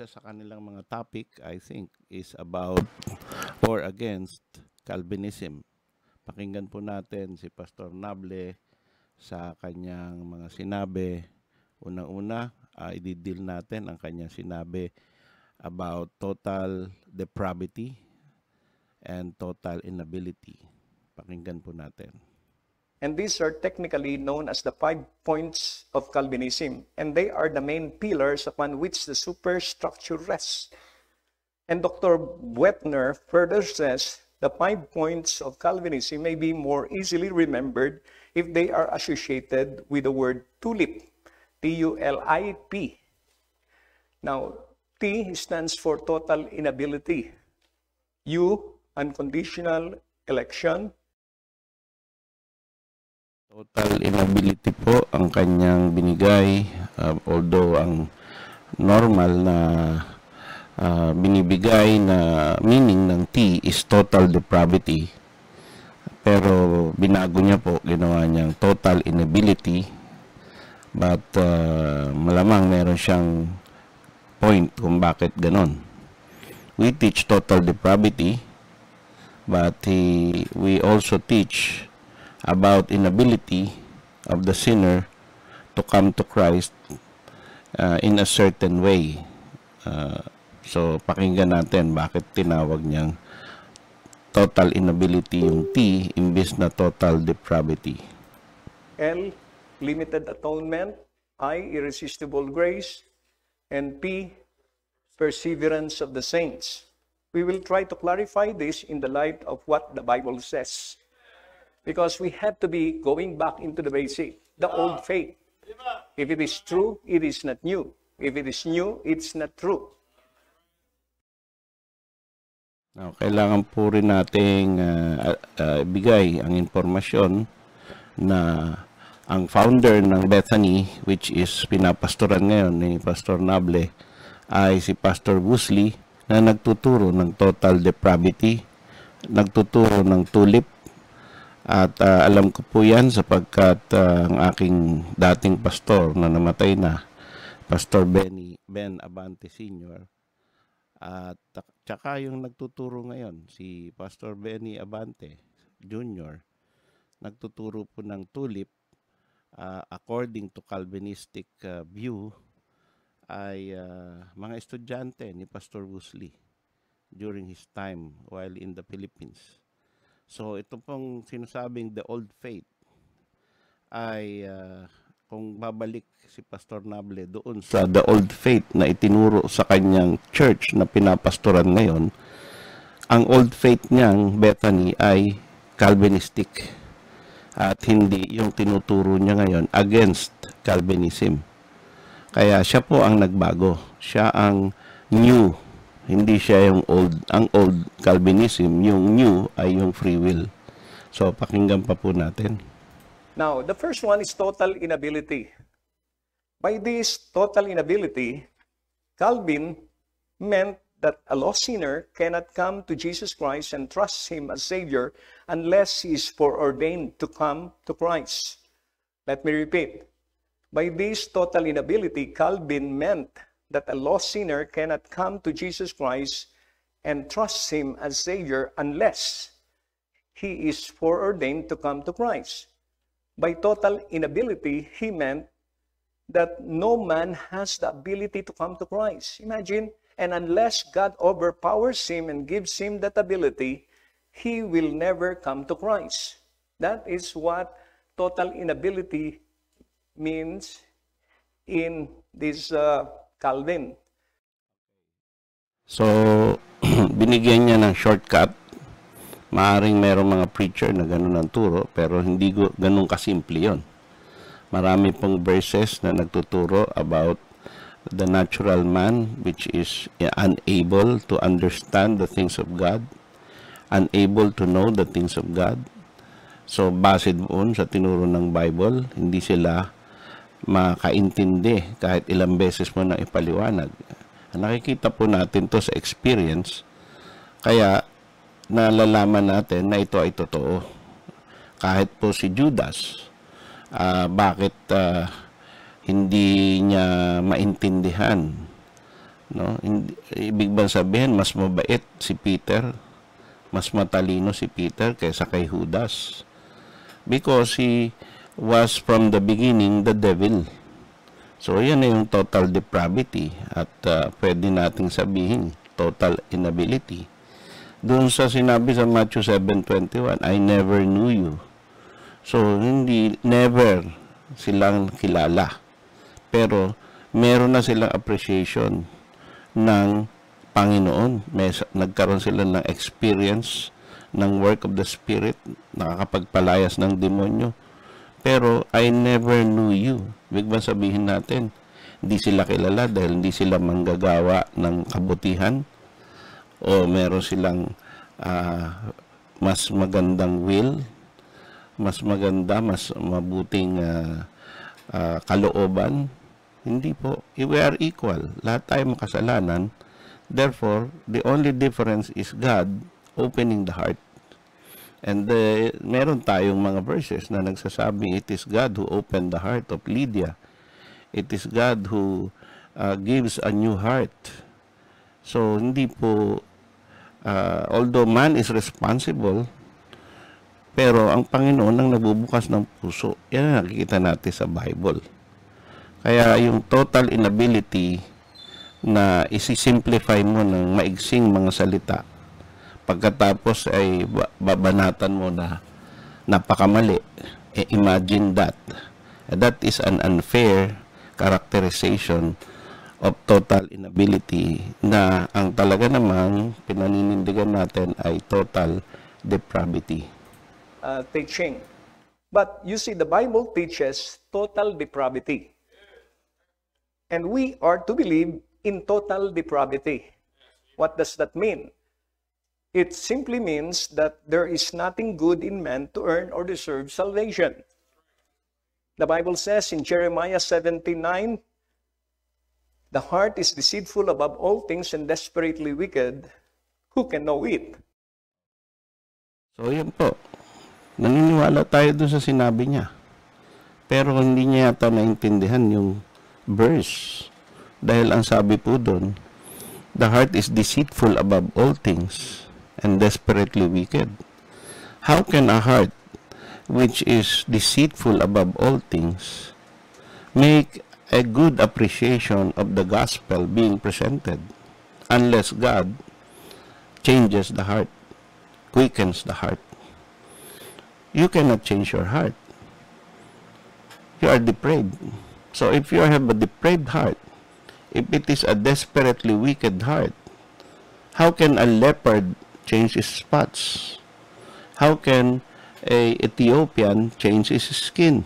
isa sa kanilang mga topic, I think, is about or against Calvinism. Pakinggan po natin si Pastor Nable sa kanyang mga sinabi. Unang-una, uh, ah, idideal natin ang kanyang sinabi about total depravity and total inability. Pakinggan po natin. And these are technically known as the five points of Calvinism, and they are the main pillars upon which the superstructure rests. And Dr. Wetner further says the five points of Calvinism may be more easily remembered if they are associated with the word tulip, T-U-L-I-P. Now, T stands for total inability, U, unconditional election, Total inability po ang kanyang binigay uh, although ang normal na uh, binibigay na meaning ng T is total depravity pero binago niya po ginawa niyang total inability but uh, malamang meron siyang point kung bakit ganon we teach total depravity but he, we also teach about inability of the sinner to come to Christ uh, in a certain way. Uh, so, pakinggan natin bakit tinawag niyang total inability yung T imbis na total depravity. L, limited atonement. I, irresistible grace. And P, perseverance of the saints. We will try to clarify this in the light of what the Bible says. Because we have to be going back into the basic, the old faith. If it is true, it is not new. If it is new, it's not true. Now, kailangan po rin nating uh, ah, uh, ah, ah, bigay ang impormasyon na ang founder ng Bethany, which is pinapastoran ngayon ni Pastor Nable, ay si Pastor Busley na nagtuturo ng total depravity, nagtuturo ng tulip, at uh, alam ko po yan sapagkat uh, ang aking dating pastor na namatay na, Pastor Benny, Ben Abante Sr., at tsaka yung nagtuturo ngayon, si Pastor Benny Abante Jr., nagtuturo po ng tulip uh, according to Calvinistic uh, view ay uh, mga estudyante ni Pastor Wesley during his time while in the Philippines. So ito pong sinasabing the old faith ay uh, kung babalik si Pastor Nable doon sa the old faith na itinuro sa kanyang church na pinapastoran ngayon, ang old faith niyang Bethany ay Calvinistic at hindi yung tinuturo niya ngayon against Calvinism. Kaya siya po ang nagbago. Siya ang new hindi siya yung old. Ang old Calvinism, yung new ay yung free will. So, pakinggan pa po natin. Now, the first one is total inability. By this total inability, Calvin meant that a lost sinner cannot come to Jesus Christ and trust Him as Savior unless he is foreordained to come to Christ. Let me repeat. By this total inability, Calvin meant that a lost sinner cannot come to Jesus Christ and trust him as Savior unless he is foreordained to come to Christ. By total inability, he meant that no man has the ability to come to Christ. Imagine, and unless God overpowers him and gives him that ability, he will never come to Christ. That is what total inability means in this uh, Calvin. So, binigyan niya ng shortcut. Maaring merong mga preacher na ganun ang turo, pero hindi ganun kasimple yon. Marami pong verses na nagtuturo about the natural man which is unable to understand the things of God, unable to know the things of God. So, base doon sa tinuro ng Bible, hindi sila makaintindi kahit ilang beses mo na ipaliwanag. Nakikita po natin to sa experience, kaya nalalaman natin na ito ay totoo. Kahit po si Judas, uh, bakit uh, hindi niya maintindihan? No? Ibig bang sabihin, mas mabait si Peter, mas matalino si Peter kaysa kay Judas. Because si was from the beginning the devil. So, yan na yung total depravity at uh, pwede nating sabihin total inability. Doon sa sinabi sa Matthew 7.21, I never knew you. So, hindi, never silang kilala. Pero, meron na silang appreciation ng Panginoon. May, nagkaroon sila ng experience ng work of the Spirit, nakakapagpalayas ng demonyo pero I never knew you. Ibig ba sabihin natin, hindi sila kilala dahil hindi sila manggagawa ng kabutihan o meron silang uh, mas magandang will, mas maganda, mas mabuting uh, uh, kalooban. Hindi po. We are equal. Lahat tayo makasalanan. Therefore, the only difference is God opening the heart And uh, meron tayong mga verses na nagsasabing, It is God who opened the heart of Lydia. It is God who uh, gives a new heart. So, hindi po, uh, although man is responsible, pero ang Panginoon ang nagbubukas ng puso. Yan ang nakikita natin sa Bible. Kaya yung total inability na isisimplify mo ng maigsing mga salita pagkatapos ay babanatan mo na napakamali. E imagine that. That is an unfair characterization of total inability na ang talaga namang pinaninindigan natin ay total depravity. Uh, teaching. But you see, the Bible teaches total depravity. And we are to believe in total depravity. What does that mean? It simply means that there is nothing good in man to earn or deserve salvation. The Bible says in Jeremiah 79, The heart is deceitful above all things and desperately wicked. Who can know it? So yun po. Naniniwala tayo doon sa sinabi niya. Pero hindi niya yata naintindihan yung verse. Dahil ang sabi po doon, The heart is deceitful above all things and desperately wicked. How can a heart which is deceitful above all things make a good appreciation of the gospel being presented unless God changes the heart, quickens the heart? You cannot change your heart. You are depraved. So if you have a depraved heart, if it is a desperately wicked heart, how can a leopard change his spots? How can a Ethiopian change his skin?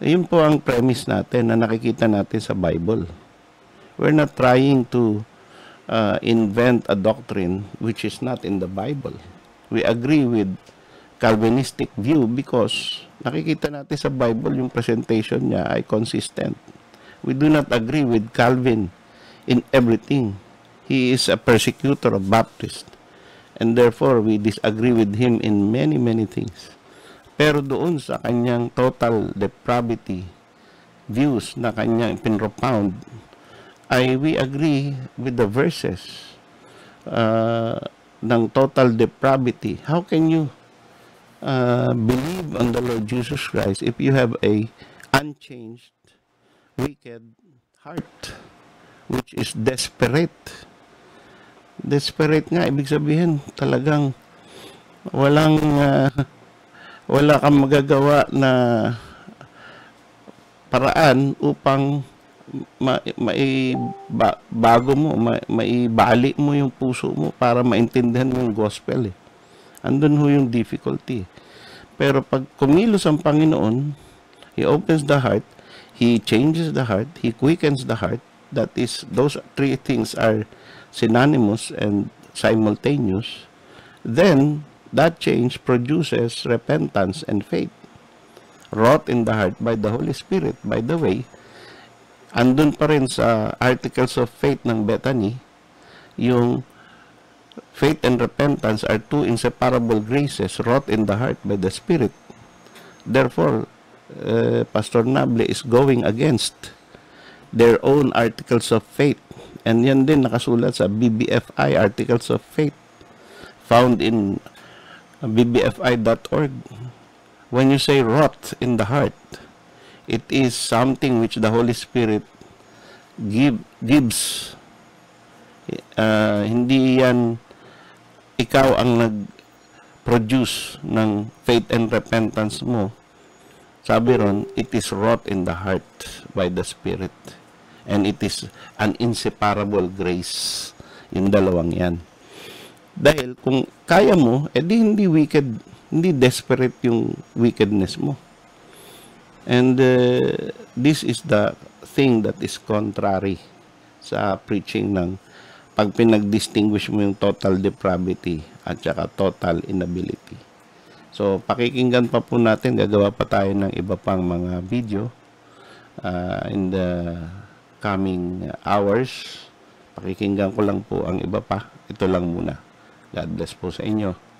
Yun po ang premise natin na nakikita natin sa Bible. We're not trying to uh, invent a doctrine which is not in the Bible. We agree with Calvinistic view because nakikita natin sa Bible yung presentation niya ay consistent. We do not agree with Calvin in everything. He is a persecutor of Baptists. And therefore, we disagree with him in many, many things. Pero doon sa kanyang total depravity views na kanyang pinropound, ay we agree with the verses uh, ng total depravity. How can you uh, believe on the Lord Jesus Christ if you have a unchanged, wicked heart, which is desperate? desperate nga ibig sabihin talagang walang uh, wala kang magagawa na paraan upang ma, maibago mo, ma, maibali mo yung puso mo para maintindihan mo yung gospel eh. Andun ho yung difficulty. Eh. Pero pag kumilos ang Panginoon, He opens the heart, He changes the heart, He quickens the heart. That is, those three things are synonymous and simultaneous, then that change produces repentance and faith, wrought in the heart by the Holy Spirit. By the way, andun pa rin sa Articles of Faith ng Bethany, yung faith and repentance are two inseparable graces wrought in the heart by the Spirit. Therefore, uh, Pastor Nable is going against their own articles of faith. And yan din nakasulat sa BBFI Articles of Faith found in bbfi.org. When you say rot in the heart, it is something which the Holy Spirit give, gives. Uh, hindi yan ikaw ang nag-produce ng faith and repentance mo. Sabi ron, it is wrought in the heart by the Spirit and it is an inseparable grace yung dalawang yan dahil kung kaya mo edi eh hindi wicked hindi desperate yung wickedness mo and uh, this is the thing that is contrary sa preaching ng pag pinag-distinguish mo yung total depravity at saka total inability. So, pakikinggan pa po natin. Gagawa pa tayo ng iba pang mga video. Uh, in the coming hours. Pakikinggan ko lang po ang iba pa. Ito lang muna. God bless po sa inyo.